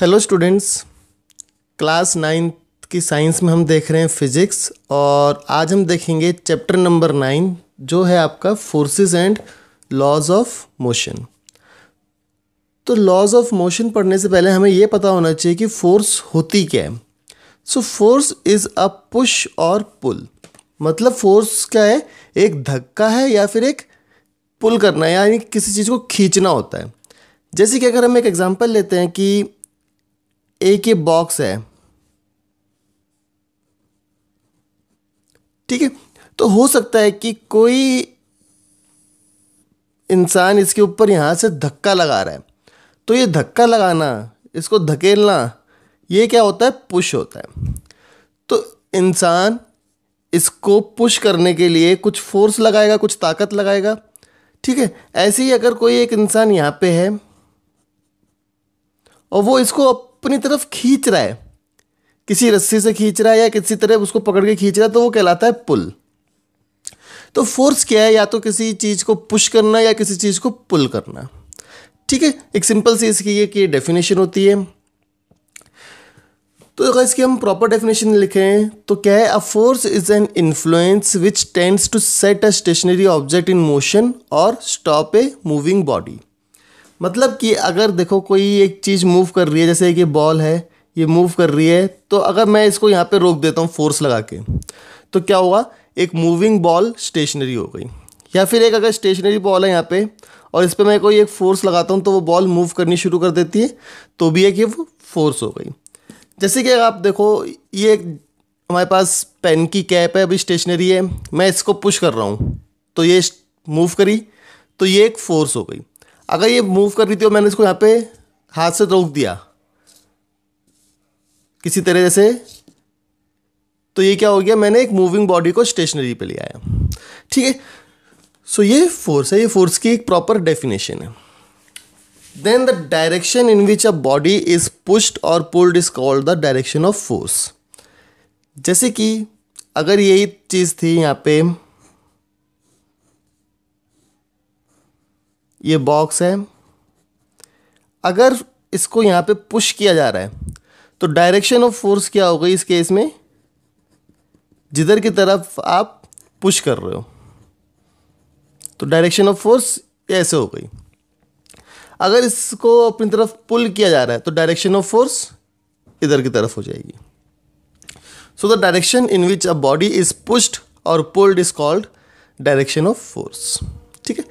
Hello students class ninth की science में हम देख रहे हैं फिजिक्स और आज हम देखेंगे चैप्टर नंबर नाइन जो है आपका forces and laws of motion तो लॉज ऑफ मोशन पढ़ने से पहले हमें ये पता होना चाहिए कि फोर्स होती क्या है so force is a push और पुल मतलब फोर्स क्या है एक धक्का है या फिर एक पुल करना यानी किसी चीज़ को खींचना होता है जैसे कि अगर हम एक एग्जांपल लेते हैं कि एक ही बॉक्स है ठीक है तो हो सकता है कि कोई इंसान इसके ऊपर यहाँ से धक्का लगा रहा है तो ये धक्का लगाना इसको धकेलना ये क्या होता है पुश होता है तो इंसान इसको पुश करने के लिए कुछ फोर्स लगाएगा कुछ ताकत लगाएगा ठीक है ऐसे ही अगर कोई एक इंसान यहाँ पे है और वो इसको अपनी तरफ खींच रहा है किसी रस्सी से खींच रहा है या किसी तरह उसको पकड़ के खींच रहा है तो वो कहलाता है पुल तो फोर्स क्या है या तो किसी चीज़ को पुश करना या किसी चीज़ को पुल करना ठीक है एक सिंपल सी इसकी ये कि डेफिनेशन होती है तो अगर इसकी हम प्रॉपर डेफिनेशन लिखें तो क्या है a force is an influence which tends to set a stationary object in motion और स्टॉप ए मूविंग बॉडी मतलब कि अगर देखो कोई एक चीज़ मूव कर रही है जैसे कि बॉल है ये मूव कर रही है तो अगर मैं इसको यहाँ पे रोक देता हूँ फोर्स लगा के तो क्या होगा एक मूविंग बॉल स्टेशनरी हो गई या फिर एक अगर स्टेशनरी बॉल है यहाँ पे और इस पर मैं कोई एक फोर्स लगाता हूँ तो वो बॉल मूव करनी शुरू कर देती है तो भी एक ये फोर्स हो गई जैसे कि आप देखो ये हमारे पास पेन की कैप है अभी स्टेशनरी है मैं इसको पुश कर रहा हूँ तो ये मूव करी तो ये एक फोर्स हो गई अगर ये मूव कर रही थी और मैंने इसको यहाँ पे हाथ से रोक दिया किसी तरह से तो ये क्या हो गया मैंने एक मूविंग बॉडी को स्टेशनरी पे ले आया ठीक है सो ये फोर्स है ये फोर्स की एक प्रॉपर डेफिनेशन है then the direction in which a body is pushed और pulled is called the direction of force जैसे कि अगर यही चीज़ थी यहाँ पे ये बॉक्स है अगर इसको यहाँ पे पुश किया जा रहा है तो डायरेक्शन ऑफ फोर्स क्या होगी इस केस में जिधर की तरफ आप पुश कर रहे हो तो डायरेक्शन ऑफ फोर्स ऐसे हो गई अगर इसको अपनी तरफ पुल किया जा रहा है तो डायरेक्शन ऑफ फोर्स इधर की तरफ हो जाएगी so the direction in which a body is pushed और pulled is called direction of force ठीक है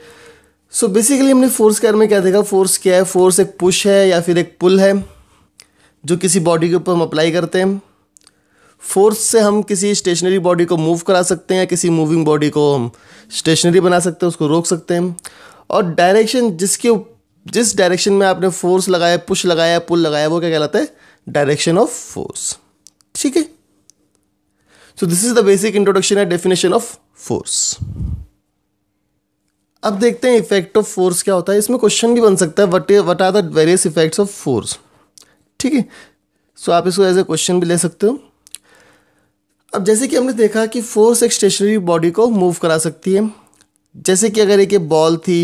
सो so बेसिकली हमने फोर्स के बारे में क्या देखा फोर्स क्या है फोर्स एक पुश है या फिर एक पुल है जो किसी बॉडी के ऊपर हम अप्लाई करते हैं फोर्स से हम किसी स्टेशनरी बॉडी को मूव करा सकते हैं या किसी मूविंग बॉडी को हम स्टेशनरी बना सकते हैं उसको रोक सकते हैं और डायरेक्शन जिसके जिस डायरेक्शन में आपने फोर्स लगाया पुश लगाया पुल लगाया वो क्या कहलाता है डायरेक्शन ऑफ फोर्स ठीक है so this is the basic introduction and definition of force अब देखते हैं इफेक्ट ऑफ फोर्स क्या होता है इसमें क्वेश्चन भी बन सकता है what what are the various effects of force ठीक है सो आप इसको एज ए क्वेश्चन भी ले सकते हो अब जैसे कि हमने देखा कि फोर्स एक स्टेशनरी बॉडी को मूव करा सकती है जैसे कि अगर एक बॉल थी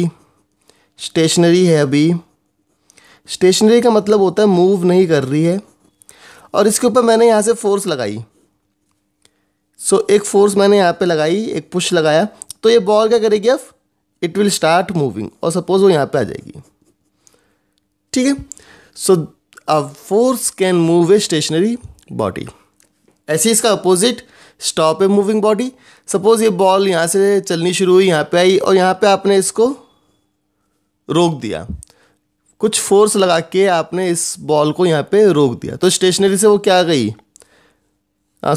स्टेशनरी है अभी स्टेशनरी का मतलब होता है मूव नहीं कर रही है और इसके ऊपर मैंने यहाँ से फोर्स लगाई सो so, एक फोर्स मैंने यहाँ पे लगाई एक पुश लगाया तो ये बॉल क्या करेगी अब इट विल स्टार्ट मूविंग और सपोज वो यहाँ पे आ जाएगी ठीक है so a force can move a stationary body ऐसे इसका opposite stop a moving body suppose ये बॉल यहाँ से चलनी शुरू हुई यहाँ पे आई और यहाँ पे आपने इसको रोक दिया कुछ फोर्स लगा के आपने इस बॉल को यहाँ पे रोक दिया तो स्टेशनरी से वो क्या आ गई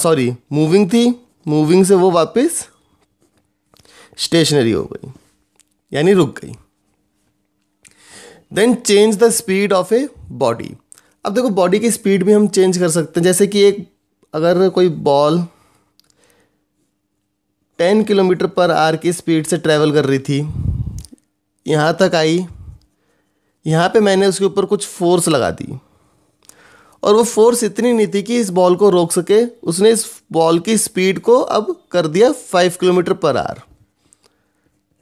सॉरी हाँ, मूविंग थी मूविंग से वो वापस स्टेशनरी हो गई यानी रुक गई then change the speed of a body अब देखो बॉडी की स्पीड भी हम चेंज कर सकते हैं जैसे कि एक अगर कोई ball ten kilometre per hour की स्पीड से ट्रैवल कर रही थी यहाँ तक आई यहाँ पे मैंने उसके ऊपर कुछ फोर्स लगा दी और वो फोर्स इतनी नहीं थी कि इस बॉल को रोक सके उसने इस बॉल की स्पीड को अब कर दिया फाइव किलोमीटर पर आर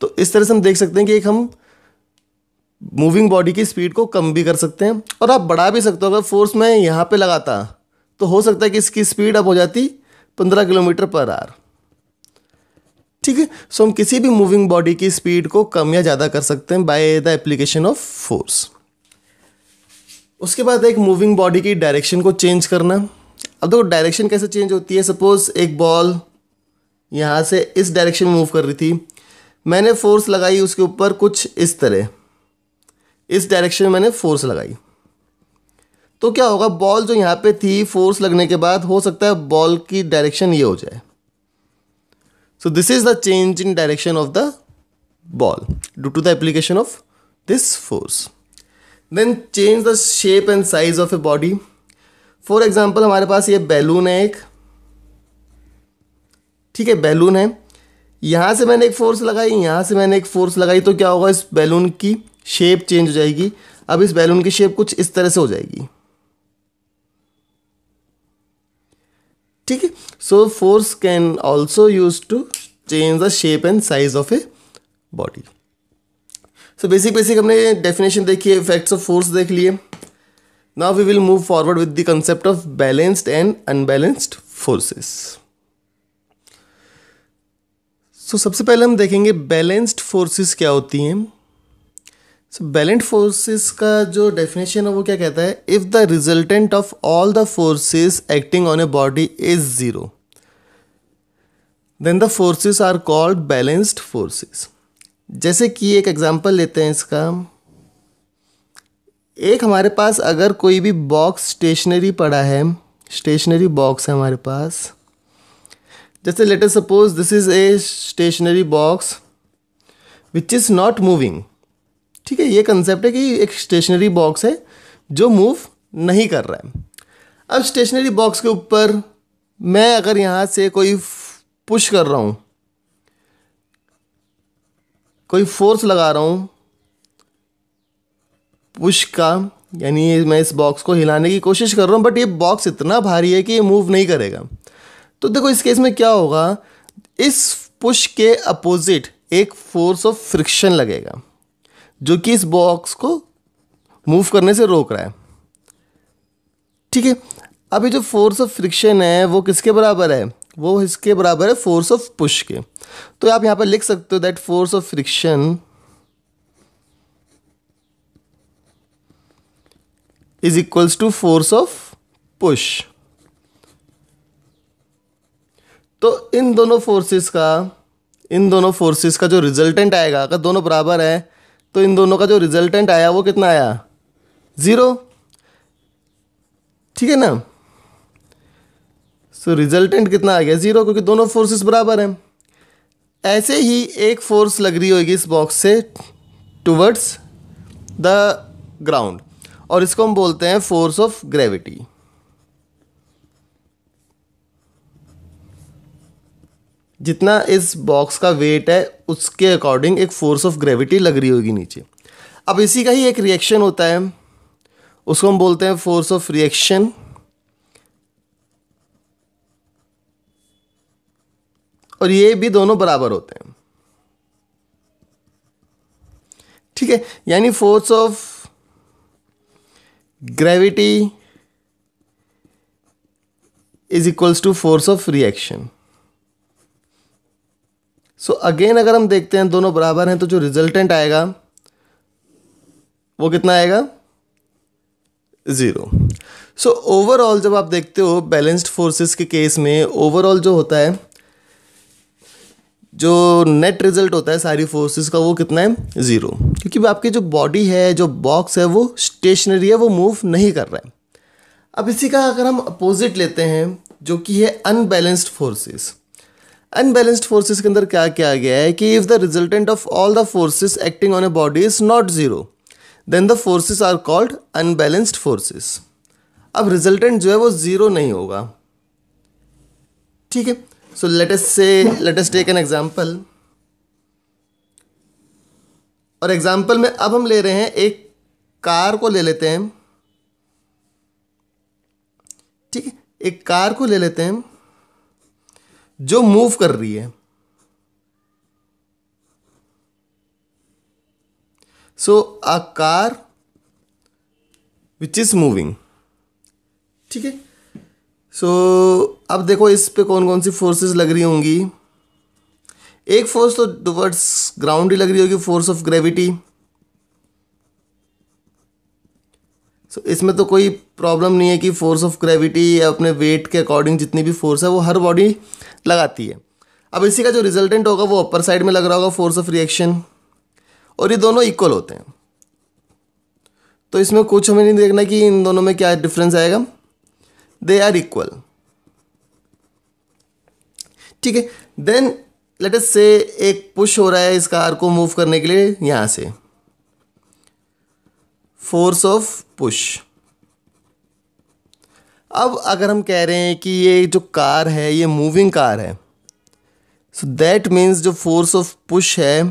तो इस तरह से हम देख सकते हैं कि एक हम मूविंग बॉडी की स्पीड को कम भी कर सकते हैं और आप बढ़ा भी सकते हो अगर फोर्स मैं यहाँ पे लगाता तो हो सकता है कि इसकी स्पीड अब हो जाती पंद्रह किलोमीटर पर आर ठीक है सो हम किसी भी मूविंग बॉडी की स्पीड को कम या ज़्यादा कर सकते हैं by the application of force उसके बाद एक मूविंग बॉडी की डायरेक्शन को चेंज करना अब देखो डायरेक्शन कैसे चेंज होती है सपोज एक बॉल यहाँ से इस डायरेक्शन में मूव कर रही थी मैंने फोर्स लगाई उसके ऊपर कुछ इस तरह इस डायरेक्शन में मैंने फोर्स लगाई तो क्या होगा बॉल जो यहाँ पे थी फोर्स लगने के बाद हो सकता है बॉल की डायरेक्शन ये हो जाए so this is the change in direction of the ball due to the application of this force then change the shape and size of a body for example हमारे पास ये बैलून है एक ठीक है बैलून है यहाँ से मैंने एक फोर्स लगाई यहाँ से मैंने एक फोर्स लगाई तो क्या होगा इस बैलून की शेप चेंज हो जाएगी अब इस बैलून की शेप कुछ इस तरह से हो जाएगी ठीक है so force can also use to change the shape and size of a body so basic basic हमने डेफिनेशन देखी है इफेक्ट्स ऑफ फोर्स देख लिए now we will move forward with the concept of balanced and unbalanced forces so तो so, सबसे पहले हम देखेंगे बैलेंस्ड फोर्सेस क्या होती हैं सो बैलेंस्ड फोर्सेस का जो डेफिनेशन है वो क्या कहता है if the resultant of all the forces acting on a body is zero then the forces are called balanced forces जैसे कि एक एग्जांपल लेते हैं इसका एक हमारे पास अगर कोई भी बॉक्स स्टेशनरी पड़ा है स्टेशनरी बॉक्स है हमारे पास जैसे later suppose this is a stationary box which is not moving ठीक है ये कंसेप्ट है कि एक स्टेशनरी बॉक्स है जो मूव नहीं कर रहा है अब स्टेशनरी बॉक्स के ऊपर मैं अगर यहाँ से कोई पुश कर रहा हूँ कोई फोर्स लगा रहा हूँ पुश का यानी मैं इस बॉक्स को हिलाने की कोशिश कर रहा हूँ बट ये बॉक्स इतना भारी है कि ये मूव नहीं करेगा तो देखो इस केस में क्या होगा इस पुश के अपोजिट एक फोर्स ऑफ फ्रिक्शन लगेगा जो कि इस बॉक्स को मूव करने से रोक रहा है ठीक है अब ये जो फोर्स ऑफ फ्रिक्शन है वो किसके बराबर है वो इसके बराबर है फोर्स ऑफ पुश के तो आप यहां पर लिख सकते हो that force of friction is equals to force of push तो इन दोनों फोर्सेस का इन दोनों फोर्सेस का जो रिजल्टेंट आएगा अगर दोनों बराबर हैं तो इन दोनों का जो रिजल्टेंट आया वो कितना आया ज़ीरो ठीक है ना सो so, रिजल्टेंट कितना आ गया ज़ीरो क्योंकि दोनों फोर्सेस बराबर हैं ऐसे ही एक फोर्स लग रही होगी इस बॉक्स से टुवर्ड्स द ग्राउंड और इसको हम बोलते हैं फोर्स ऑफ ग्रेविटी जितना इस बॉक्स का वेट है उसके अकॉर्डिंग एक फोर्स ऑफ ग्रेविटी लग रही होगी नीचे अब इसी का ही एक रिएक्शन होता है उसको हम बोलते हैं फोर्स ऑफ रिएक्शन और ये भी दोनों बराबर होते हैं ठीक है यानी force of gravity is equals to force of reaction so so again अगर हम देखते हैं दोनों बराबर हैं तो जो रिजल्टेंट आएगा वो कितना आएगा ज़ीरो सो ओवरऑल जब आप देखते हो बैलेंस्ड फोर्सेस के केस में ओवरऑल जो होता है जो नेट रिजल्ट होता है सारी फोर्सेस का वो कितना है ज़ीरो क्योंकि आपकी जो बॉडी है जो बॉक्स है वो स्टेशनरी है वो मूव नहीं कर रहा है अब इसी का अगर हम अपोजिट लेते हैं जो कि है अनबैलेंस्ड फोर्सेस अनबैलेंस्ड फोर्सेस के अंदर क्या क्या गया है कि if the resultant of all the forces acting on a body is not zero then the forces are called unbalanced forces अब रिजल्टेंट जो है वो ज़ीरो नहीं होगा ठीक है सो लेटेस्ट से लेटेस्ट टेक एन एग्जाम्पल और एग्जाम्पल में अब हम ले रहे हैं एक कार को ले लेते हैं ठीक है एक कार को ले लेते हैं जो मूव कर रही है so a car which is moving ठीक है सो अब देखो इस पे कौन कौन सी फोर्सेस लग रही होंगी एक फोर्स तो टूवर्ड्स ग्राउंड ही लग रही होगी फोर्स ऑफ ग्रेविटी सो इसमें तो कोई प्रॉब्लम नहीं है कि फोर्स ऑफ ग्रेविटी या अपने वेट के अकॉर्डिंग जितनी भी फोर्स है वो हर बॉडी लगाती है अब इसी का जो रिजल्टेंट होगा वो अपर साइड में लग रहा होगा फोर्स ऑफ रिएक्शन और ये दोनों इक्वल होते हैं तो इसमें कुछ हमें नहीं देखना कि इन दोनों में क्या डिफरेंस आएगा दे आर इक्वल ठीक है देन लेट अस से एक पुश हो रहा है इस कार को मूव करने के लिए यहां से फोर्स ऑफ पुश अब अगर हम कह रहे हैं कि ये जो कार है ये मूविंग कार है सो दैट मीन्स जो फोर्स ऑफ पुश है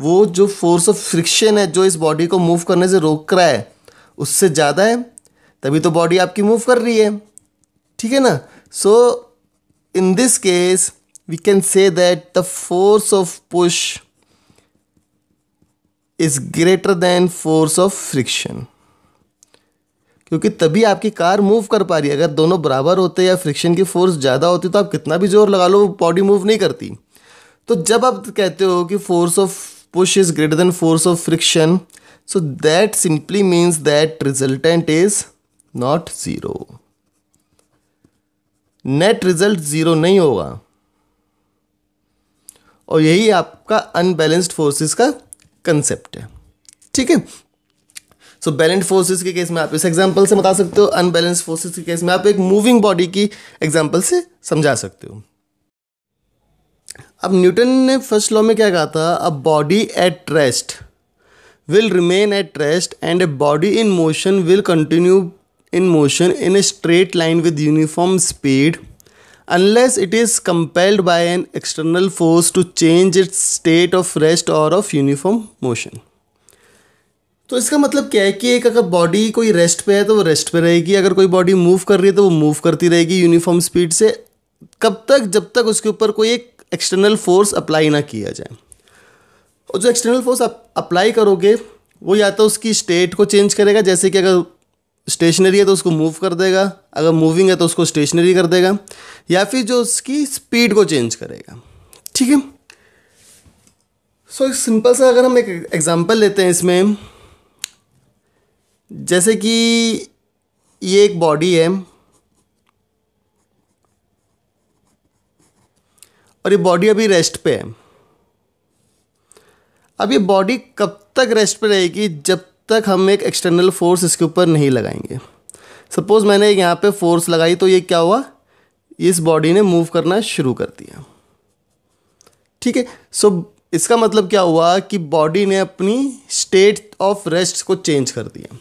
वो जो फोर्स ऑफ फ्रिक्शन है जो इस बॉडी को मूव करने से रोक रहा है उससे ज़्यादा है तभी तो बॉडी आपकी मूव कर रही है ठीक है ना so in this case we can say that the force of push is greater than force of friction क्योंकि तभी आपकी कार मूव कर पा रही है अगर दोनों बराबर होते या फ्रिक्शन की फोर्स ज़्यादा होती तो आप कितना भी जोर लगा लो बॉडी मूव नहीं करती तो जब आप कहते हो कि force of push is greater than force of friction so that simply means that resultant is not zero net result zero नहीं होगा और यही आपका अनबैलेंस्ड फोर्सेस का कंसेप्ट है ठीक है सो बैलेंड फोर्सेस के केस में आप इस एग्जांपल से बता सकते हो अनबैलेंस फोर्सेस के केस में आप एक मूविंग बॉडी की एग्जांपल से समझा सकते हो अब न्यूटन ने फर्स्ट लॉ में क्या कहा था a body at rest will remain at rest and a body in motion will continue in motion in a straight line with uniform speed unless it is compelled by an external force to change its state of rest और of uniform motion तो इसका मतलब क्या है कि एक अगर body कोई रेस्ट पे है तो वो रेस्ट पे रहेगी अगर कोई बॉडी मूव कर रही है तो वो मूव करती रहेगी यूनिफॉर्म स्पीड से कब तक जब तक उसके ऊपर कोई एक एक्सटर्नल फोर्स अप्लाई ना किया जाए और जो एक्सटर्नल फोर्स आप अप्लाई करोगे वो या तो उसकी स्टेट को चेंज करेगा जैसे कि अगर स्टेशनरी है तो उसको मूव कर देगा अगर मूविंग है तो उसको स्टेशनरी कर देगा या फिर जो उसकी स्पीड को चेंज करेगा ठीक है सो सिंपल सा अगर हम एक एग्जांपल लेते हैं इसमें जैसे कि ये एक बॉडी है और ये बॉडी अभी रेस्ट पे है अब ये बॉडी कब तक रेस्ट पे रहेगी जब तक हम एक एक्सटर्नल फोर्स इसके ऊपर नहीं लगाएंगे सपोज़ मैंने यहाँ पे फोर्स लगाई तो ये क्या हुआ इस बॉडी ने मूव करना शुरू कर दिया ठीक है सो इसका मतलब क्या हुआ कि बॉडी ने अपनी स्टेट ऑफ रेस्ट को चेंज कर दिया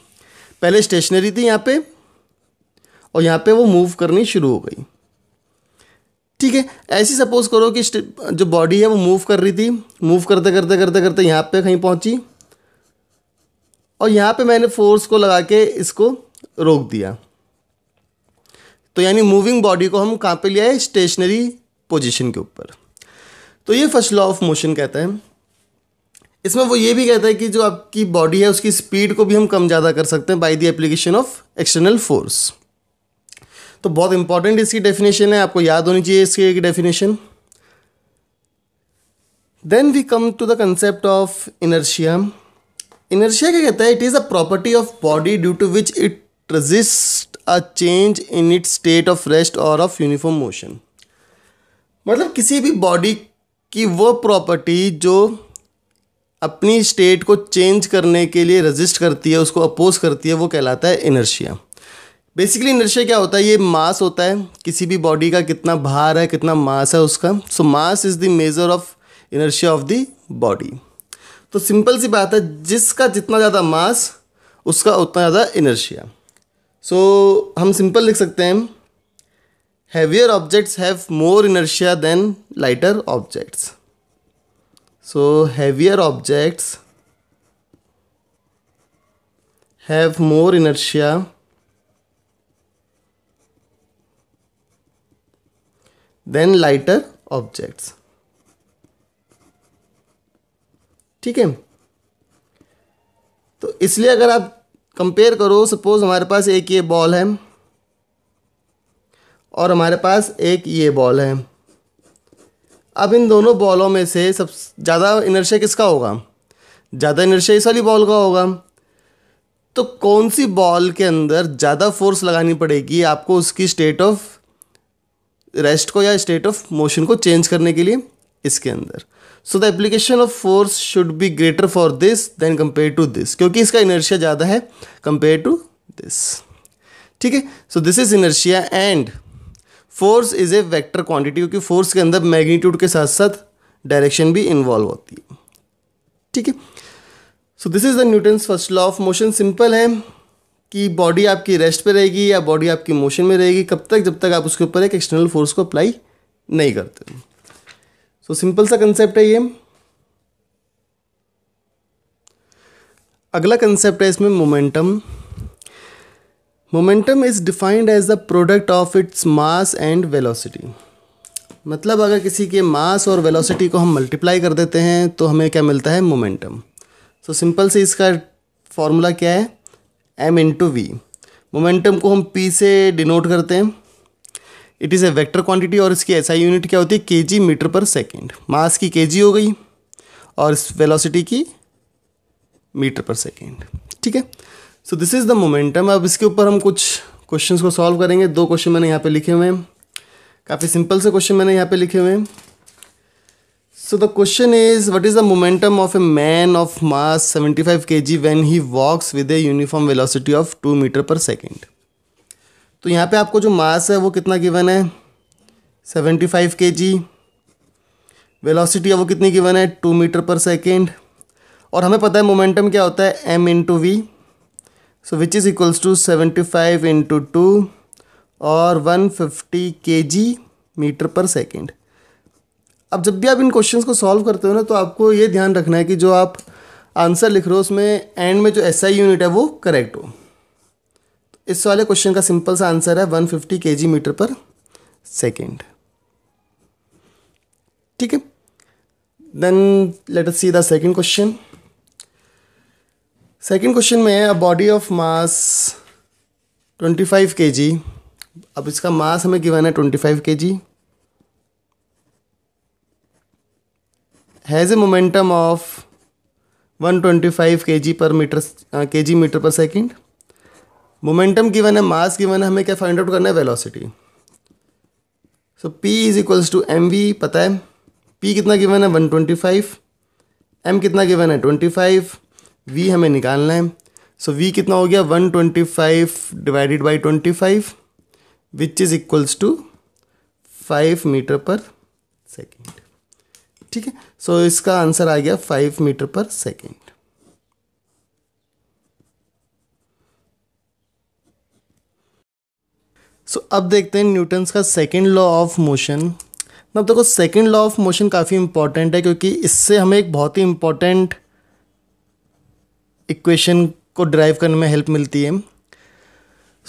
पहले स्टेशनरी थी यहाँ पे और यहाँ पे वो मूव करनी शुरू हो गई ठीक है ऐसी सपोज करो कि जो बॉडी है वो मूव कर रही थी मूव करते करते करते करते यहाँ पे कहीं पहुँची और यहाँ पे मैंने फोर्स को लगा के इसको रोक दिया तो यानी मूविंग बॉडी को हम कहाँ पे ले आए स्टेशनरी पोजीशन के ऊपर तो ये फर्स्ट लॉ ऑफ मोशन कहता है इसमें वो ये भी कहता है कि जो आपकी बॉडी है उसकी स्पीड को भी हम कम ज़्यादा कर सकते हैं by the application of external force तो बहुत इंपॉर्टेंट इसकी डेफिनेशन है आपको याद होनी चाहिए इसकी एक definition then we come to the concept of inertia inertia क्या कहता है it is a property of body due to which it resist a change in it state of rest और ऑफ यूनिफॉर्म मोशन मतलब किसी भी body की वो property जो अपनी स्टेट को चेंज करने के लिए रजिस्ट करती है उसको अपोज करती है वो कहलाता है इनर्शिया बेसिकली इनर्शिया क्या होता है ये मास होता है किसी भी बॉडी का कितना भार है कितना मास है उसका so mass is the measure of inertia of the body तो सिंपल सी बात है जिसका जितना ज़्यादा मास उसका उतना ज़्यादा इनर्शिया सो so, हम सिंपल लिख सकते हैं heavier objects have more inertia than lighter objects So heavier objects have more inertia than lighter objects. ठीक है तो इसलिए अगर आप कंपेयर करो सपोज हमारे पास एक ये बॉल है और हमारे पास एक ये बॉल है अब इन दोनों बॉलों में से सब ज़्यादा इनर्शिया किसका होगा ज़्यादा इनर्शिया इस वाली बॉल का होगा तो कौन सी बॉल के अंदर ज़्यादा फोर्स लगानी पड़ेगी आपको उसकी स्टेट ऑफ रेस्ट को या स्टेट ऑफ मोशन को चेंज करने के लिए इसके अंदर so the application of force should be greater for this than compare to this क्योंकि इसका इनर्शिया ज़्यादा है कंपेयर टू दिस ठीक है so this is inertia and force is a vector quantity क्योंकि फोर्स के अंदर मैग्नीट्यूड के साथ साथ डायरेक्शन भी इन्वॉल्व होती है ठीक है so this is the Newton's first law of motion simple है कि बॉडी आपकी रेस्ट पे रहेगी या बॉडी आपकी मोशन में रहेगी कब तक जब तक आप उसके ऊपर एक एक्सटर्नल फोर्स को अप्लाई नहीं करते सो so, सिंपल सा कंसेप्ट है ये अगला कंसेप्ट है इसमें momentum momentum is defined as the product of its mass and velocity मतलब अगर किसी के मास और वेलोसिटी को हम मल्टीप्लाई कर देते हैं तो हमें क्या मिलता है मोमेंटम सो सिंपल से इसका फॉर्मूला क्या है M into V momentum को हम पी से डिनोट करते हैं it is a vector quantity और इसकी ऐसा यूनिट क्या होती है के जी मीटर पर सेकेंड मास की के जी हो गई और वेलोसिटी की मीटर पर सेकेंड ठीक है so this is the momentum अब इसके ऊपर हम कुछ क्वेश्चंस को सॉल्व करेंगे दो क्वेश्चन मैंने यहाँ पे लिखे हुए हैं काफ़ी सिंपल से क्वेश्चन मैंने यहाँ पे लिखे हुए हैं so the question is what is the momentum of a man of mass 75 five के G he walks with a uniform velocity of two metre per second तो यहाँ पे आपको जो मास है वो कितना गिवन है सेवेंटी फाइव के जी वेलोसिटी है वो कितनी गिवन है टू मीटर पर सेकेंड और हमें पता है मोमेंटम क्या होता है M into V so which is equals to seventy five into two और वन फिफ्टी के जी मीटर पर सेकेंड अब जब भी आप इन क्वेश्चंस को सॉल्व करते हो ना तो आपको ये ध्यान रखना है कि जो आप आंसर लिख रहे हो उसमें एंड में जो एस SI यूनिट है वो करेक्ट हो तो इस वाले क्वेश्चन का सिंपल सा आंसर है वन फिफ्टी के जी मीटर पर सेकेंड ठीक है then let us see the second question second question में है a body of mass 25 KG अब इसका मास हमें गिवन है 25 KG has a momentum of 125 KG per metre KG metre per second momentum given है mass given है हमें क्या फाइंड आउट करना है velocity so P is equals to M V पता है पी कितना गिवन है 125 एम कितना गिवन है 25 वी हमें निकालना है सो so, वी कितना हो गया one twenty five divided by twenty five which is equals to five metre per second ठीक है सो इसका आंसर आ गया five metre per second so so, अब देखते हैं न्यूटन्स का सेकेंड लॉ ऑफ मोशन मतलब देखो सेकेंड लॉ ऑफ मोशन काफ़ी इंपॉर्टेंट है क्योंकि इससे हमें एक बहुत ही इंपॉर्टेंट इक्वेशन को ड्राइव करने में हेल्प मिलती है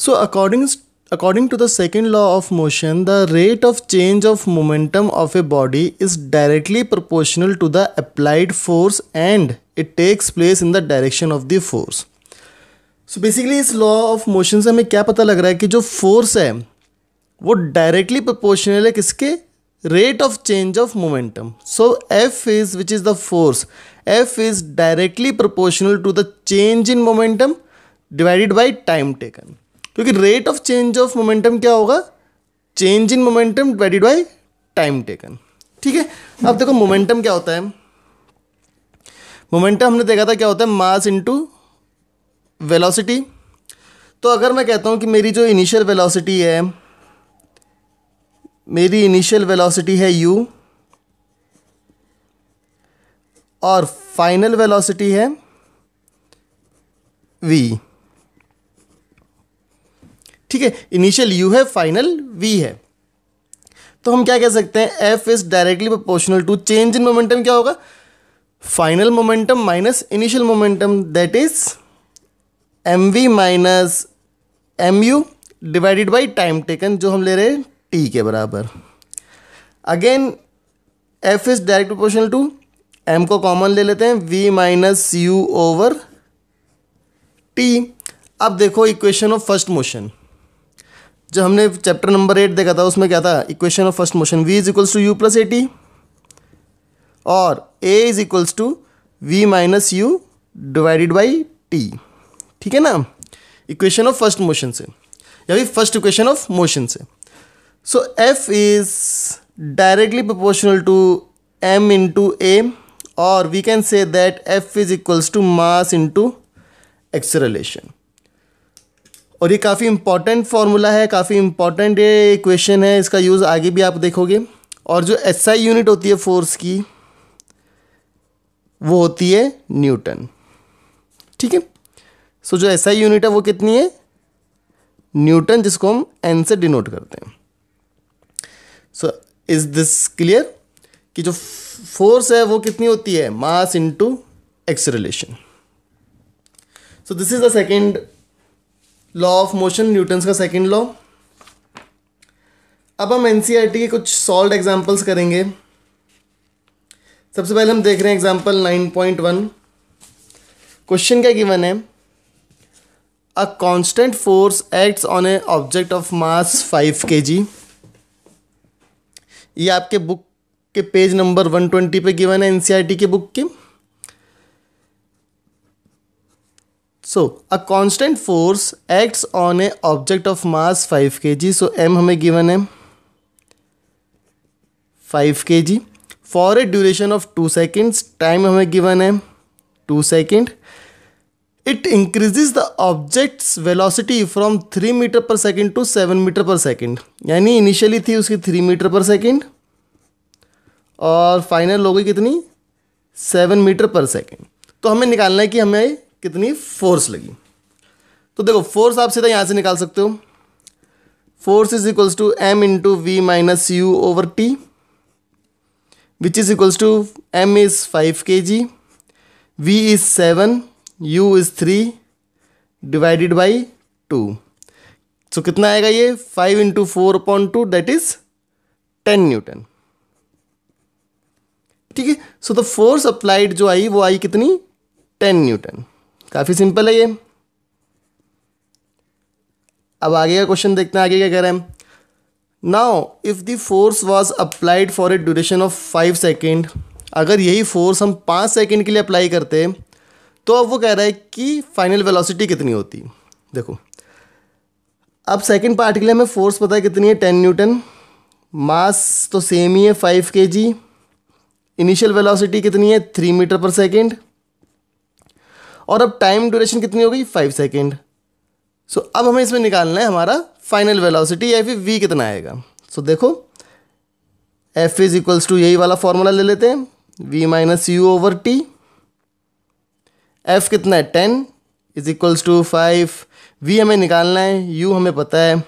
so according according to the second law of motion the rate of change of momentum of a body is directly proportional to the applied force and it takes place in the direction of the force so basically इस law of motion से हमें क्या पता लग रहा है कि जो फोर्स है वो डायरेक्टली प्रोपोर्शनल है किसके rate of change of momentum so F is which is the force F is directly proportional to the change in momentum divided by time taken क्योंकि rate of change of momentum क्या होगा change in momentum divided by time taken ठीक है अब देखो momentum क्या होता है मोमेंटम हमने देखा था क्या होता है मास इंटू वेलोसिटी तो अगर मैं कहता हूँ कि मेरी जो इनिशियल वेलोसिटी है मेरी इनिशियल वेलोसिटी है यू और फाइनल वेलोसिटी है वी ठीक है इनिशियल यू है फाइनल वी है तो हम क्या कह सकते हैं F is directly proportional to change in momentum क्या होगा final momentum minus initial momentum that is M V minus M U divided by time taken जो हम ले रहे हैं टी के बराबर again F is direct proportional to M को कॉमन ले लेते हैं V minus U over T अब देखो इक्वेशन ऑफ फर्स्ट मोशन जो हमने चैप्टर नंबर एट देखा था उसमें क्या था equation of first motion V is equals to U plus A T और A is equals to we minus U divided by T ठीक है ना इक्वेशन ऑफ फर्स्ट मोशन से या फिर फर्स्ट इक्वेशन ऑफ मोशन से so F is directly proportional to M into A और we can say that F is equals to mass into acceleration. और ये काफ़ी इम्पॉर्टेंट फार्मूला है काफ़ी इम्पॉर्टेंट ये इक्वेशन है इसका यूज़ आगे भी आप देखोगे और जो एस आई यूनिट होती है फोर्स की वो होती है न्यूटन ठीक है सो जो एस आई यूनिट है वो कितनी है न्यूटन जिसको हम एन से डिनोट करते हैं सो इज़ दिस क्लियर कि जो फोर्स है वो कितनी होती है mass into acceleration so this is the second law of motion Newton's का सेकेंड लॉ अब हम एन e के कुछ सॉल्व एग्जाम्पल्स करेंगे सबसे पहले हम देख रहे हैं एग्जाम्पल 9.1 क्वेश्चन क्या गिवन है a constant force acts on a object of mass 5 K जी ये आपके बुक के पेज नंबर 120 पे गिवन है एनसीईआरटी e के बुक के so a constant force acts on a object of mass 5 K so M हमें given है 5 kg for a duration of two seconds time हमें गिवन है two second it increases the object's velocity from three metre per second to seven metre per second यानी initially थी उसकी three metre per second और final हो गई कितनी seven metre per second तो हमें निकालना है कि हमें कितनी फोर्स लगी तो देखो फोर्स आप सीधा यहाँ से निकाल सकते हो force is equals to M into V minus U over T which is equals to M is five के G V is seven U is three divided by two so कितना आएगा ये five into four upon two that is ten newton ठीक है so the force applied जो आई वो आई कितनी ten Newton काफ़ी सिंपल है ये अब आगे का क्वेश्चन देखते हैं आगे क्या कह रहे हैं now if the force was applied for a duration of five second अगर यही फोर्स हम पाँच सेकेंड के लिए अप्लाई करते तो अब वो कह रहा है कि फाइनल वेलोसिटी कितनी होती देखो अब सेकेंड पार्ट के लिए हमें फोर्स पता है कितनी है टेन न्यूटन मास तो सेम ही है फाइव के जी इनिशियल वेलोसिटी कितनी है थ्री मीटर पर सेकेंड और अब टाइम ड्यूरेशन कितनी हो गई फाइव सेकेंड सो अब हमें इसमें निकालना है हमारा फाइनल वेलोसिटी या फिर वी कितना आएगा सो so, देखो एफ इज इक्वल्स टू यही वाला फॉर्मूला ले लेते हैं V minus U over T F कितना है ten is equals to five V हमें निकालना है यू हमें पता है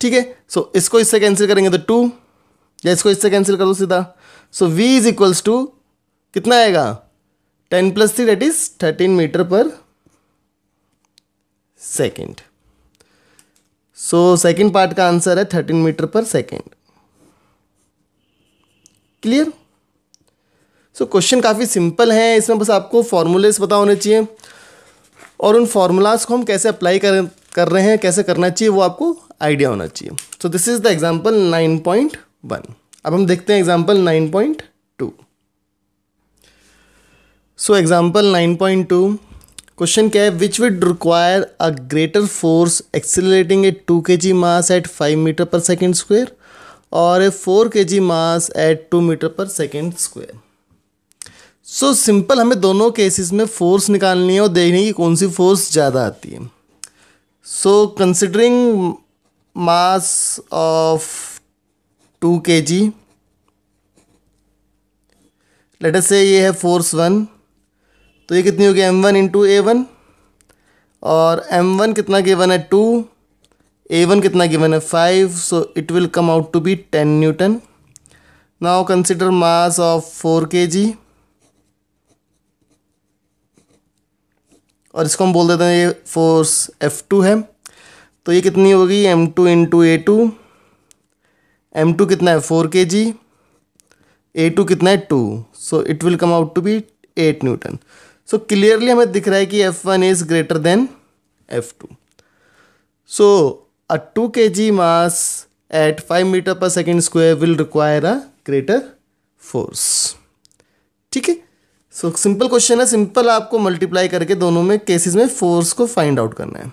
ठीक है सो इसको इससे कैंसिल करेंगे तो टू या इसको इससे कैंसिल करो सीधा so v is equals to कितना आएगा ten plus three that is thirteen metre per second so second part का आंसर है thirteen metre per second clear so question काफ़ी सिंपल है इसमें बस आपको फॉर्मूलेस पता होने चाहिए और उन फार्मूलाज को हम कैसे अप्लाई कर कर रहे हैं कैसे करना चाहिए वो आपको आइडिया होना चाहिए so this is the example nine point one अब हम देखते हैं example nine point two so example nine point two question क्या है which would require a greater force accelerating a two के G mass at five metre per second square और a four K G mass at two metre per second square so simple हमें दोनों cases में force निकालनी है और देखने की कौन सी फोर्स ज़्यादा आती है so considering mass of two के जी अस से ये है फोर्स वन तो ये कितनी होगी M one into A one और एम वन कितना गिवन है टू ए वन कितना गिवन है five so it will come out to be ten newton now consider mass of four K G और इसको हम बोल देते हैं ये फोर्स एफ टू है तो ये कितनी होगी M two into A two M two कितना है four K G A two कितना है two so it will come out to be eight newton so clearly हमें दिख रहा है कि F one is greater than F two so a two के G mass at five metre per second square will require a greater force ठीक है so simple question है simple आपको मल्टीप्लाई करके दोनों में केसेस में फोर्स को फाइंड आउट करना है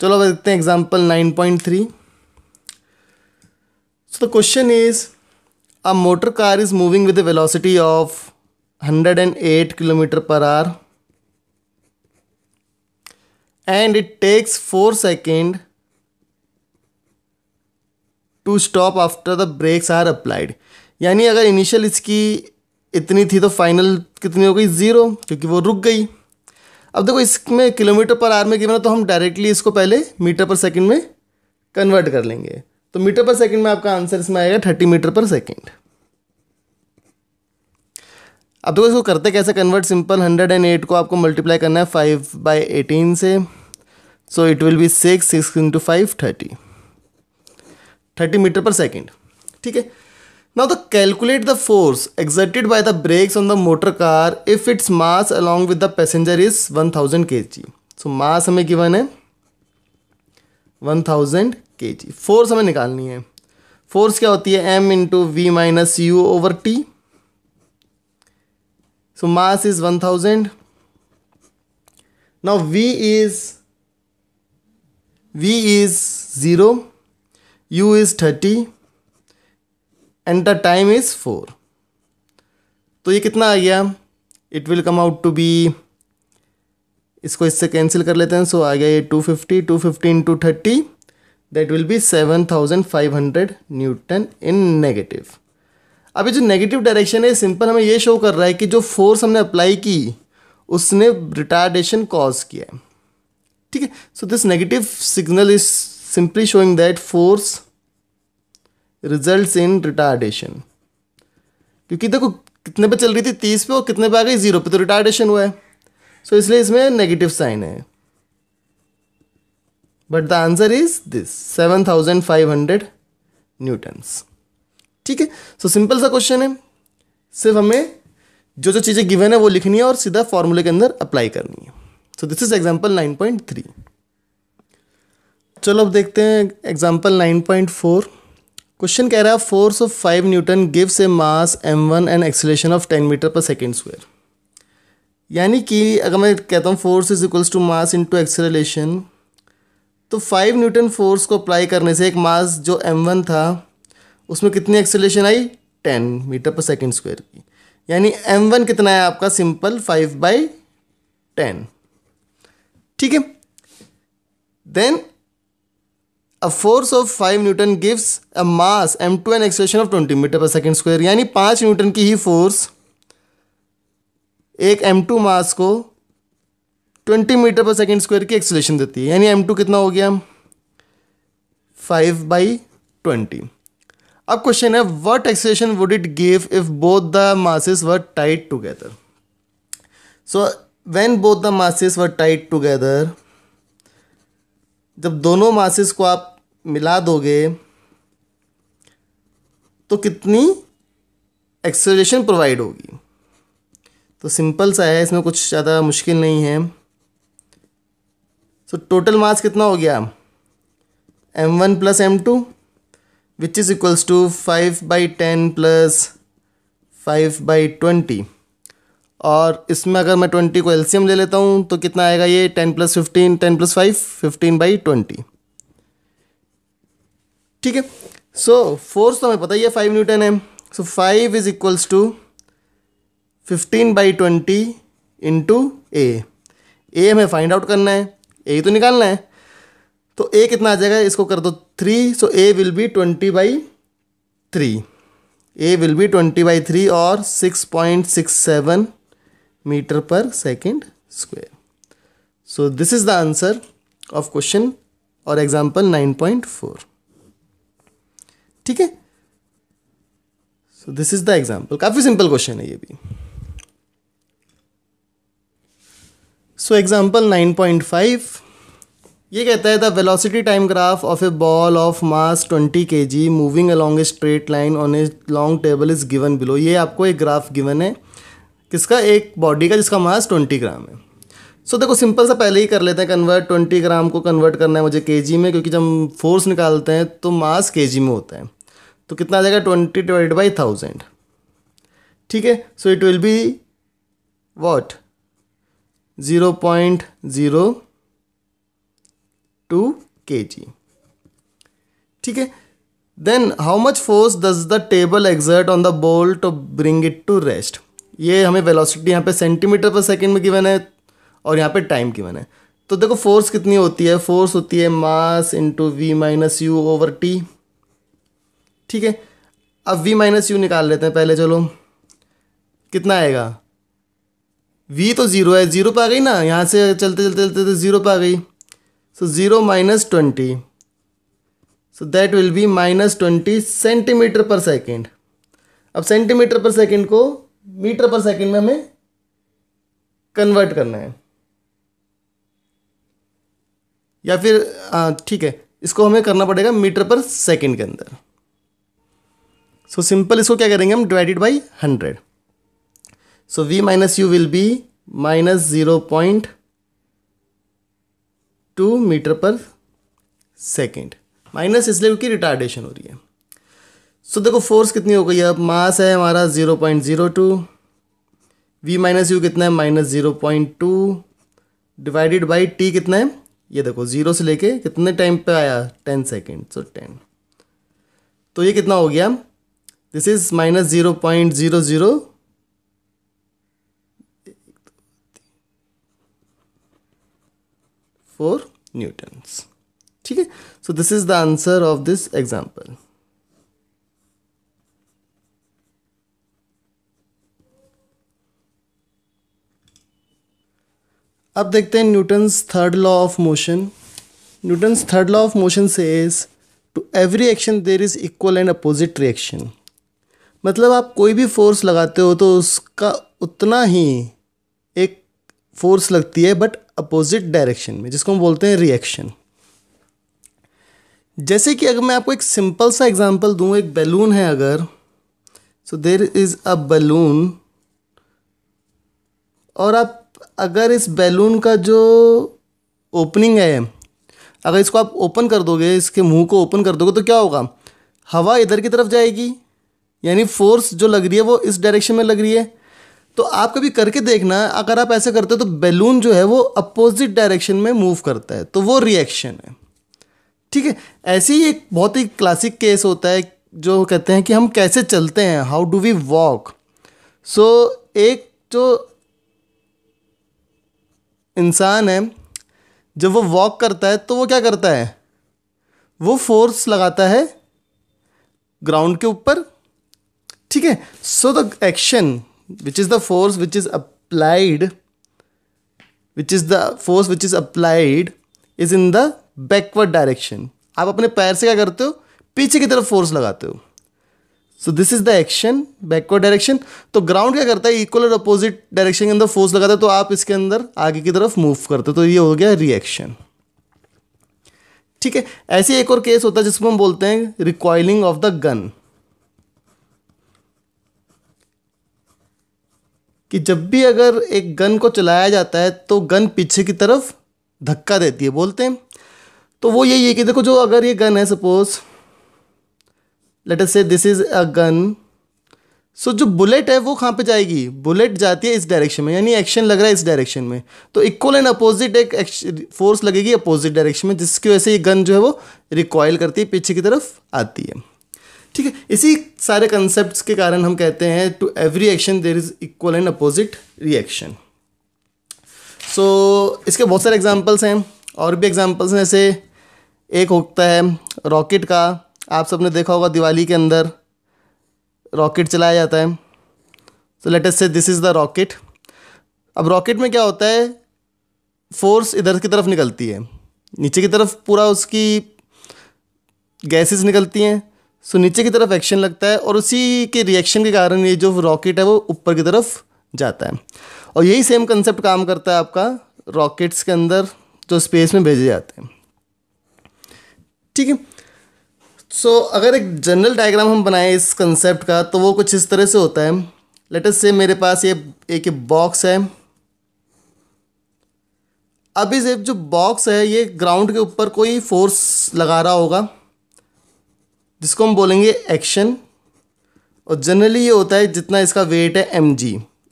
चलो अब देखते हैं example nine point three so the question is a motor car is moving with a velocity of hundred and eight kilometre per hour and it takes four second to stop after the brakes are applied यानी अगर initial इसकी इतनी थी तो final कितनी हो गई zero क्योंकि वो रुक गई अब देखो इसमें किलोमीटर पर आर में गिवन है तो हम डायरेक्टली इसको पहले मीटर पर सेकंड में कन्वर्ट कर लेंगे तो मीटर पर सेकंड में आपका आंसर इसमें आएगा थर्टी मीटर पर सेकंड अब देखो इसको करते कैसे convert simple hundred and eight को आपको मल्टीप्लाई करना है फाइव बाई एटीन से so it will be six six into five thirty thirty metre per second ठीक है Now the calculate the force exerted by the brakes on the motor car if its mass along with the passenger is 1000 kg. So mass हमें given है 1000 kg. Force हमें निकालनी है force क्या होती है m into V minus U over T so mass is 1000. Now v is v is 0 u is 30 and the time is four तो ये कितना आ गया it will come out to be इसको इससे कैंसिल कर लेते हैं सो आ गया ये two fifty two fifty into thirty that will be seven thousand five hundred newton in negative अभी जो नेगेटिव डायरेक्शन है सिंपल हमें ये शो कर रहा है कि जो फोर्स हमने अप्लाई की उसने रिटार्डेशन कॉज किया ठीक है so this negative signal is simply showing that force result in retardation क्योंकि देखो कितने पे चल रही थी तीस पे और कितने पे आ गई जीरो पे तो रिटार्डेशन हुआ है सो so, इसलिए इसमें नेगेटिव साइन है but the answer is this seven thousand five hundred newtons ठीक है सो सिंपल सा क्वेश्चन है सिर्फ हमें जो जो चीज़ें गिवन है वो लिखनी है और सीधा फॉर्मूले के अंदर अप्लाई करनी है so this is example nine point three चलो अब देखते हैं example nine point four question कह रहा है force of five newton gives a mass M one and acceleration of ten metre per second square यानी कि अगर मैं कहता हूँ force is equals to mass to acceleration तो फाइव न्यूटन फोर्स को अप्लाई करने से एक मास जो एम वन था उसमें कितनी एक्सलेशन आई ten metre per second square की यानी एम वन कितना है आपका सिंपल फाइव बाई टेन ठीक है then a force of five newton gives a mass M two an acceleration of twenty metre per second square यानी पाँच न्यूटन की ही फोर्स एक एम टू मास को twenty metre per second square की acceleration देती है यानी एम टू कितना हो गया फाइव बाई ट्वेंटी अब क्वेश्चन है what acceleration would it give if both the masses were tied together so when both the masses were tied together जब दोनों मासिस को आप मिला दोगे तो कितनी एक्सेलेशन प्रोवाइड होगी तो सिंपल सा है इसमें कुछ ज़्यादा मुश्किल नहीं है सो टोटल मास कितना हो गया M one plus M two which is equals to five by ten plus five by twenty और इसमें अगर मैं ट्वेंटी को एलसीएम ले लेता हूँ तो कितना आएगा ये ten plus fifteen ten plus five fifteen by twenty ठीक है सो फोर्स तो हमें पता ही है फाइव न्यूटन है so five is equals to fifteen by twenty into A A हमें फाइंड आउट करना है ए तो निकालना है तो ए कितना आ जाएगा इसको कर दो three so A will be twenty by three A will be twenty by three और six point six seven meter per second square. So this is the answer of question और एग्जाम्पल 9.4 ठीक है so this is the example काफी simple question है ये भी so example 9.5 ये कहता है the velocity time graph of a ball of mass 20 K G moving along a straight line on a long table is given below ये आपको एक ग्राफ गिवन है किसका एक बॉडी का जिसका मास ट्वेंटी ग्राम है सो so, देखो सिंपल सा पहले ही कर लेते हैं कन्वर्ट ट्वेंटी ग्राम को कन्वर्ट करना है मुझे के में क्योंकि जब हम फोर्स निकालते हैं तो मास के में होता है तो कितना आ जाएगा ट्वेंटी डिवाइड बाई थाउजेंड ठीक है so it will be what zero point zero two के जी ठीक है then how much force does the table exert on the ball to bring it to rest ये हमें वेलोसिटी यहाँ पे centimetre पर सेकंड में गिवन है और यहाँ पे टाइम गिवन है तो देखो फोर्स कितनी होती है फोर्स होती है mass into V minus U over T ठीक है अब वी माइनस यू निकाल लेते हैं पहले चलो कितना आएगा वी तो ज़ीरो है ज़ीरो पर आ गई ना यहाँ से चलते चलते चलते तो ज़ीरो पर आ गई so zero minus twenty so that will be minus twenty centimetre per second अब सेंटीमीटर पर सेकेंड को मीटर पर सेकंड में हमें कन्वर्ट करना है या फिर ठीक है इसको हमें करना पड़ेगा मीटर पर सेकंड के अंदर सो so, सिंपल इसको क्या करेंगे हम divided by hundred so v minus u will be minus zero point two metre per second minus इसलिए क्योंकि रिटार्डेशन हो रही है सो देखो फोर्स कितनी हो गई अब मास है हमारा zero point zero two we minus u कितना है minus zero point two divided by t कितना है ये देखो ज़ीरो से लेके कितने टाइम पे आया टेन सेकेंड सो टेन तो ये कितना हो गया this is minus zero point zero zero four newtons ठीक है so this is the answer of this example अब देखते हैं Newton's third law of motion Newton's third law of motion says to every action there is equal and opposite reaction मतलब आप कोई भी force लगाते हो तो उसका उतना ही एक फोर्स लगती है बट अपोजिट डायरेक्शन में जिसको हम बोलते हैं रिएक्शन जैसे कि अगर मैं आपको एक सिंपल सा एग्जांपल दूं एक बैलून है अगर सो देर इज़ अ बैलून और आप अगर इस बैलून का जो ओपनिंग है अगर इसको आप ओपन कर दोगे इसके मुंह को ओपन कर दोगे तो क्या होगा हवा इधर की तरफ जाएगी यानी फोर्स जो लग रही है वो इस डायरेक्शन में लग रही है तो आप कभी करके देखना अगर आप ऐसे करते हो तो बैलून जो है वो अपोजिट डायरेक्शन में मूव करता है तो वो रिएक्शन है ठीक है ऐसे ही एक बहुत ही क्लासिक केस होता है जो कहते हैं कि हम कैसे चलते हैं how do we walk so एक जो इंसान है जब वो वॉक करता है तो वो क्या करता है वो फोर्स लगाता है ग्राउंड के ऊपर ठीक है so the action which is the force which is applied which is the force which is applied is in the backward direction आप अपने पैर से क्या करते हो पीछे की तरफ फोर्स लगाते हो so this is the action backward direction तो ग्राउंड क्या करता है इक्वल और अपोजिट डायरेक्शन के अंदर फोर्स लगाता है तो आप इसके अंदर आगे की तरफ मूव करते हो तो ये हो गया रिएक्शन ठीक है ऐसे एक और केस होता है जिसमें हम बोलते हैं रिकॉइलिंग ऑफ द गन कि जब भी अगर एक गन को चलाया जाता है तो गन पीछे की तरफ धक्का देती है बोलते हैं तो वो यही है कि देखो जो अगर ये गन है suppose let us say this is a gun so जो बुलेट है वो कहाँ पे जाएगी बुलेट जाती है इस डायरेक्शन में यानी एक्शन लग रहा है इस डायरेक्शन में तो इक्वल एंड अपोजिट एक फोर्स लगेगी अपोजिट डायरेक्शन में जिसकी वजह से ये गन जो है वो रिकॉयल करती है पीछे की तरफ आती है ठीक है इसी सारे कंसेप्ट के कारण हम कहते हैं to every action there is equal and opposite reaction so इसके बहुत सारे एग्जाम्पल्स हैं और भी एग्जाम्पल्स हैं जैसे एक होता है रॉकेट का आप सबने देखा होगा दिवाली के अंदर रॉकेट चलाया जाता है सो let us say this is the rocket अब रॉकेट में क्या होता है फोर्स इधर की तरफ निकलती है नीचे की तरफ पूरा उसकी गैसेस निकलती हैं सो नीचे की तरफ एक्शन लगता है और उसी के रिएक्शन के कारण ये जो रॉकेट है वो ऊपर की तरफ जाता है और यही सेम कंसेप्ट काम करता है आपका रॉकेट्स के अंदर जो स्पेस में भेजे जाते हैं ठीक है सो so, अगर एक जनरल डायग्राम हम बनाएं इस कंसेप्ट का तो वो कुछ इस तरह से होता है लेटस से मेरे पास ये एक बॉक्स है अब इस जो बॉक्स है ये ग्राउंड के ऊपर कोई फोर्स लगा रहा होगा जिसको हम बोलेंगे एक्शन और जनरली ये होता है जितना इसका वेट है एम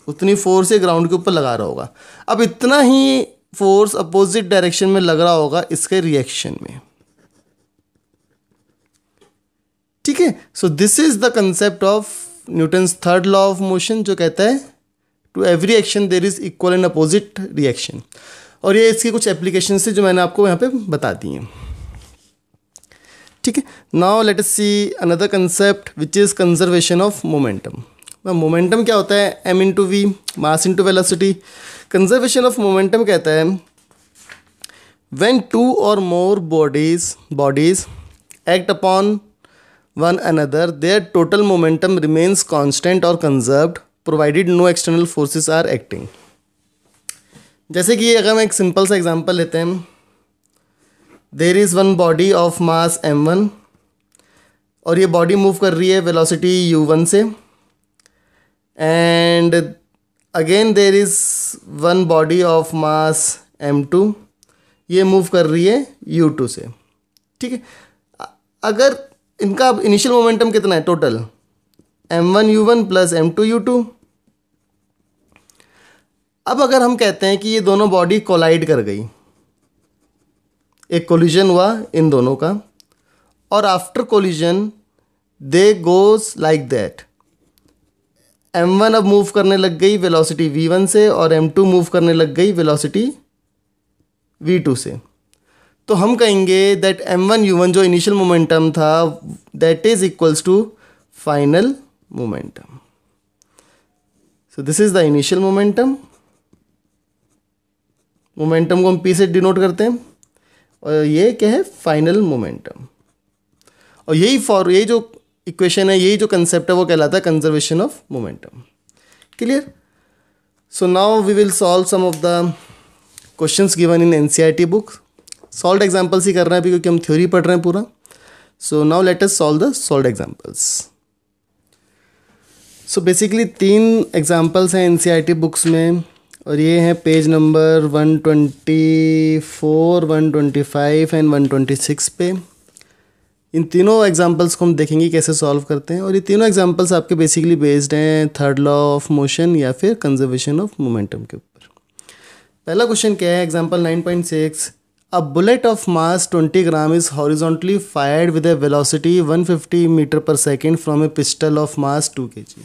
उतनी फोर्स ये ग्राउंड के ऊपर लगा रहा होगा अब इतना ही फोर्स अपोजिट डायरेक्शन में लग रहा होगा इसके रिएक्शन में ठीक है so this is the concept of Newton's third law of motion जो कहता है to every action there is equal and opposite reaction और ये इसके कुछ एप्लीकेशन है जो मैंने आपको यहाँ पे बता दी हैं ठीक है now let us see another concept which is conservation of momentum momentum क्या होता है M into v mass into velocity conservation of momentum कहता है when two or more bodies bodies act upon one another, there total momentum remains constant और conserved provided no external forces are acting जैसे कि अगर हम एक simple सा example लेते हैं there is one body of mass M one और ये बॉडी मूव कर रही है वेलोसिटी यू वन से and again there is one body of mass M two ये मूव कर रही है यू टू से ठीक है अगर इनका इनिशियल मोमेंटम कितना है total m one u one plus M two u two अब अगर हम कहते हैं कि ये दोनों बॉडी कोलाइड कर गई एक कोलिजन हुआ इन दोनों का और after collision they goes like that m one अब मूव करने लग गई वेलोसिटी वी वन से और एम टू मूव करने लग गई वेलोसिटी वी टू से तो हम कहेंगे that m one u one जो इनिशियल मोमेंटम था that is equals to final momentum so this is the initial momentum momentum को हम पी से डिनोट करते हैं और ये क्या है फाइनल मोमेंटम और यही फॉर यही जो इक्वेशन है यही जो कंसेप्ट है वो कहलाता है conservation of momentum clear now we will solve some of the the given in in ncrt e books solved examples ही कर रहे हैं अभी क्योंकि हम थ्योरी पढ़ रहे हैं पूरा so now let us solve the solved examples so basically तीन एग्जाम्पल्स हैं एन सी टी बुक्स में और ये हैं page number one one twenty four twenty five and one twenty six पे इन तीनों एग्जाम्पल्स को हम देखेंगे कैसे सॉल्व करते हैं और ये तीनों एग्जाम्पल्स आपके बेसिकली बेस्ड हैं थर्ड लॉ ऑफ मोशन या फिर कंजर्वेशन ऑफ मोमेंटम के ऊपर पहला क्वेश्चन क्या है example nine point six A bullet of mass 20 gram is horizontally fired with a velocity 150 meter per second from a pistol of mass 2 kg.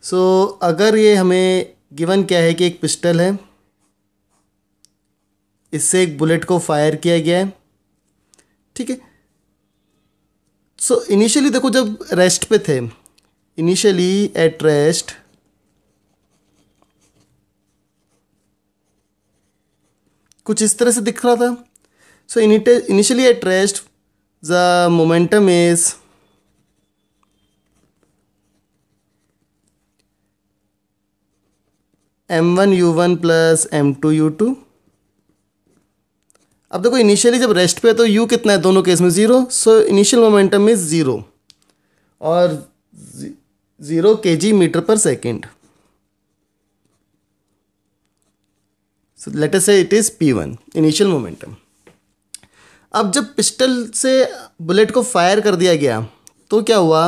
So अगर ये हमें गिवन क्या है कि एक पिस्टल है इससे एक बुलेट को फायर किया गया है ठीक है सो इनिशियली देखो जब रेस्ट पे थे इनिशियली एट रेस्ट कुछ इस तरह से दिख रहा था so initially at rest is m one u one plus M two u two अब देखो इनिशियली जब रेस्ट पे है तो यू कितना है दोनों केस में zero so initial momentum is zero और zero k ji metre per second so let us say it is p one initial momentum अब जब पिस्टल से बुलेट को फायर कर दिया गया तो क्या हुआ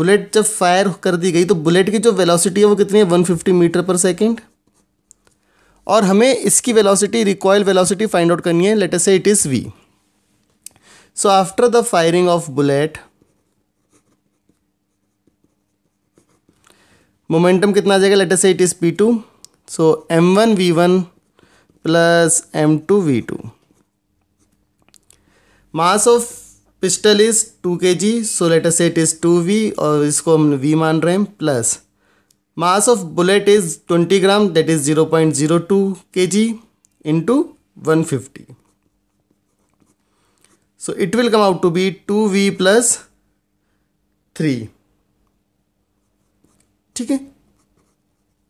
बुलेट जब फायर कर दी गई तो बुलेट की जो वेलोसिटी है वो कितनी है 150 मीटर पर सेकंड और हमें इसकी velocity recoil velocity find out करनी है let us say it is v so after the firing of bullet momentum कितना आ जाएगा let us say it is p two so m one one v plus M two v two mass of pistol is two के g so let us say is two v और इसको हम v मान रहे हैं plus mass of bullet is twenty gram that is zero point zero two के g into one fifty so it will come out to be two v plus three ठीक है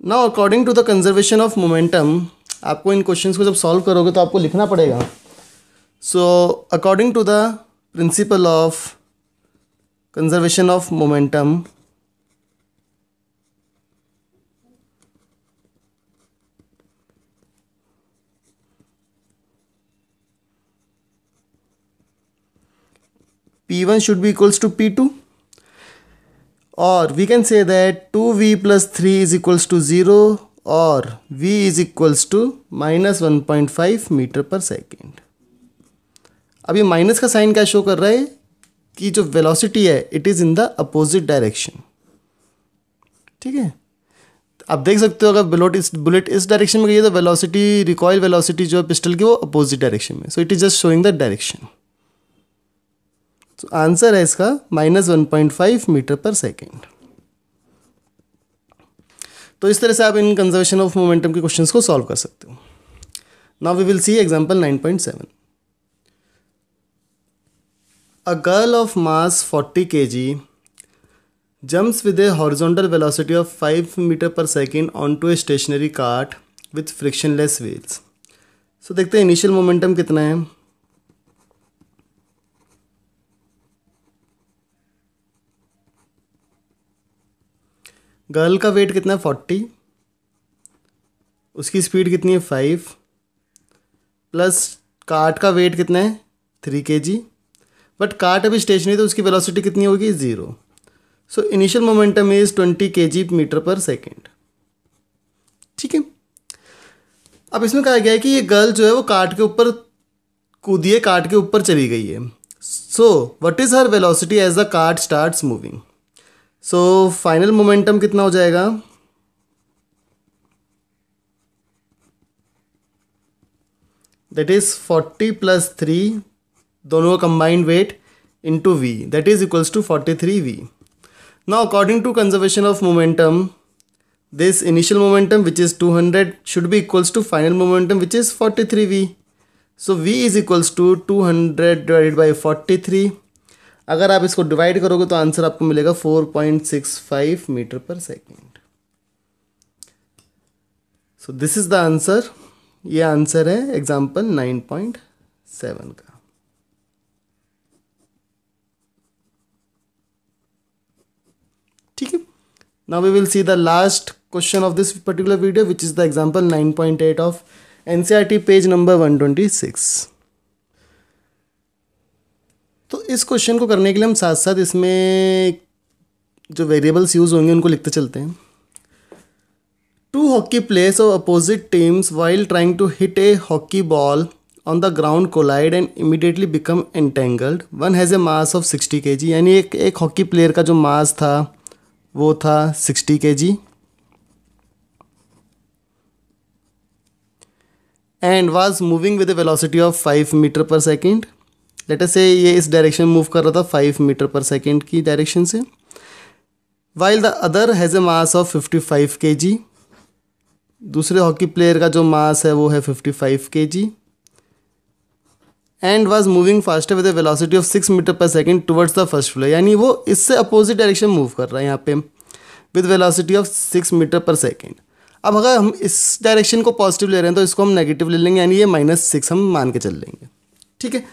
ना according to the conservation of momentum आपको इन questions को जब solve करोगे तो आपको लिखना पड़ेगा so according to the principle of conservation of momentum P1 should be equals to P2 or we can say that 2v plus 3 is equals to 0 or v is equals to minus 1.5 metre per second अब ये minus का sign क्या show कर रहा है कि जो velocity है it is in the opposite direction ठीक है आप देख सकते हो अगर बुलेट इस बुलेट इस डायरेक्शन में गई है तो वेलोसिटी रिकॉयल वेलोसिटी जो है पिस्टल की वो अपोजिट डायरेक्शन में so it is just showing the direction तो आंसर है इसका minus one point five metre per second तो इस तरह से आप इन कंजर्वेशन ऑफ मोमेंटम के क्वेश्चंस को सॉल्व कर सकते हो now we will see example 9.7 a girl of mass 40 kg jumps with a horizontal velocity of 5 per second on to a stationary cart with frictionless wheels so देखते हैं initial momentum कितना है girl का weight कितना है forty उसकी speed कितनी है फाइव प्लस कार्ट का वेट कितना है three k g but cart अभी स्टेशनरी तो उसकी वेलोसिटी कितनी होगी zero so initial momentum is twenty k ji metre per second ठीक है अब इसमें कहा गया है कि ये गर्ल जो है वो कार्ट के ऊपर कूदिए कार्ट के ऊपर चली गई है so what is her velocity as the cart start moving so final momentum कितना हो जाएगा that is forty plus three दोनों का combined weight into v that is equals to forty three v now according to conservation of momentum this initial momentum which is two hundred should be equals to final momentum which is forty three v so v is equals to two hundred divided by forty three अगर आप इसको divide करोगे तो answer आपको मिलेगा 4.65 metre per second so this is the answer ये answer है example 9.7 का ठीक है now we will see the last question of this particular video which is the example 9.8 of NCERT page number 126 तो इस क्वेश्चन को करने के लिए हम साथ साथ इसमें जो वेरिएबल्स यूज़ होंगे उनको लिखते चलते हैं two hockey players of opposite teams while trying to hit a hockey ball on the ground collide and immediately become entangled one has a mass of sixty k g यानी एक एक hockey player का जो मास था वो था sixty k g and was moving with a velocity of five metre per second let us say ये इस डायरेक्शन मूव कर रहा था फाइव मीटर पर सेकेंड की डायरेक्शन से while the other has a mass of fifty five के g दूसरे hockey player का जो मास है वो है फिफ्टी फाइव के g and was moving faster with a velocity of six metre per second towards the first floor यानी वो इससे अपोजिट डायरेक्शन मूव कर रहा है यहाँ पे with velocity of six metre per second अब अगर हम इस डायरेक्शन को पॉजिटिव ले रहे हैं तो इसको हम नेगेटिव ले लेंगे यानी ये माइनस सिक्स हम मान के चल लेंगे ठीक है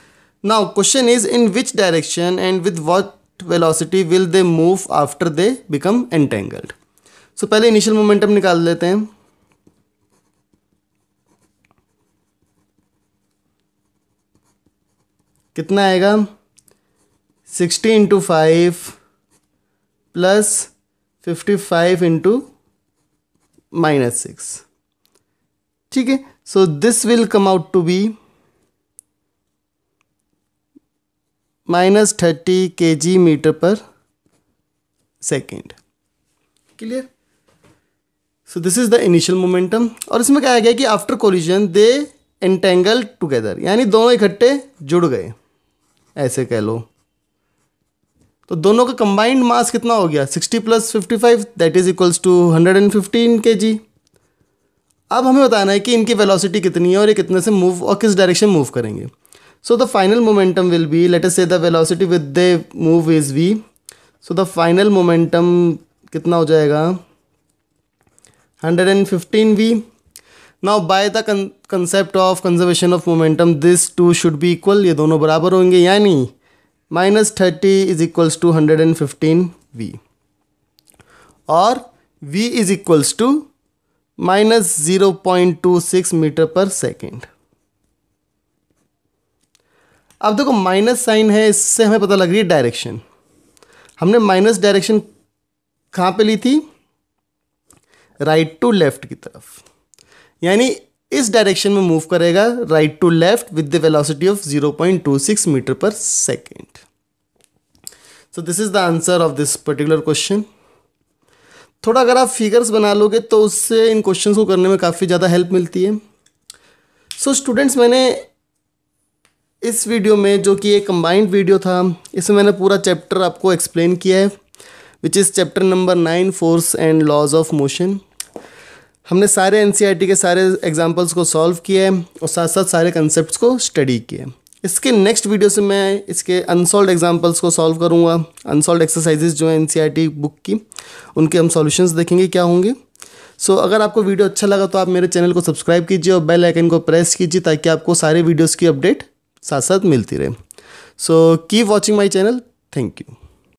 Now question is in which direction and with what velocity will they move after they become entangled? So पहले initial momentum निकाल लेते हैं कितना आएगा sixty into five plus fifty five into minus six ठीक है so this will come out to be minus thirty k ji metre per second clear so this is the initial momentum और इसमें कहा गया कि after collision they entangle together यानी दोनों इकट्ठे जुड़ गए ऐसे कह लो तो दोनों का कंबाइंड मास कितना हो गया 60 plus 55 that is equals to 115 k जी अब हमें बताना है कि इनकी वेलोसिटी कितनी है और ये कितने से मूव और किस डायरेक्शन मूव करेंगे So the final momentum will be, let us say the velocity with they move is v. So the final momentum kitna ho jayega 115 v. Now by the con concept of conservation of momentum, this two should be equal. ye dono barabar honge yani minus 30 is equals to 115 v or v is equals to minus 0.26 meter per second अब देखो minus sign है इससे हमें पता लग रही है direction हमने माइनस डायरेक्शन कहाँ पे ली थी राइट टू लेफ्ट की तरफ यानी इस डायरेक्शन में मूव करेगा right to left with the velocity of 0.26 metre per second so this is the answer of this particular question थोड़ा अगर आप फिगर्स बना लोगे तो उससे इन क्वेश्चंस को करने में काफ़ी ज़्यादा हेल्प मिलती है सो so, स्टूडेंट्स मैंने इस वीडियो में जो कि एक कंबाइंड वीडियो था इसमें मैंने पूरा चैप्टर आपको एक्सप्लेन किया है which is chapter number nine force and laws of motion हमने सारे एन e के सारे एग्जाम्पल्स को सॉल्व किया है और साथ साथ सारे कंसेप्ट को स्टडी किया इसके नेक्स्ट वीडियो से मैं इसके अनसॉल्व एग्जाम्पल्स को सॉल्व करूँगा अनसॉल्व एक्सरसाइजेज जो हैं एन बुक e की उनके हम सॉल्यूशंस देखेंगे क्या होंगे सो so, अगर आपको वीडियो अच्छा लगा तो आप मेरे चैनल को सब्सक्राइब कीजिए और बेल आइकन को प्रेस कीजिए ताकि आपको सारे वीडियोस की अपडेट साथ साथ मिलती रहे so keep watching my channel thank you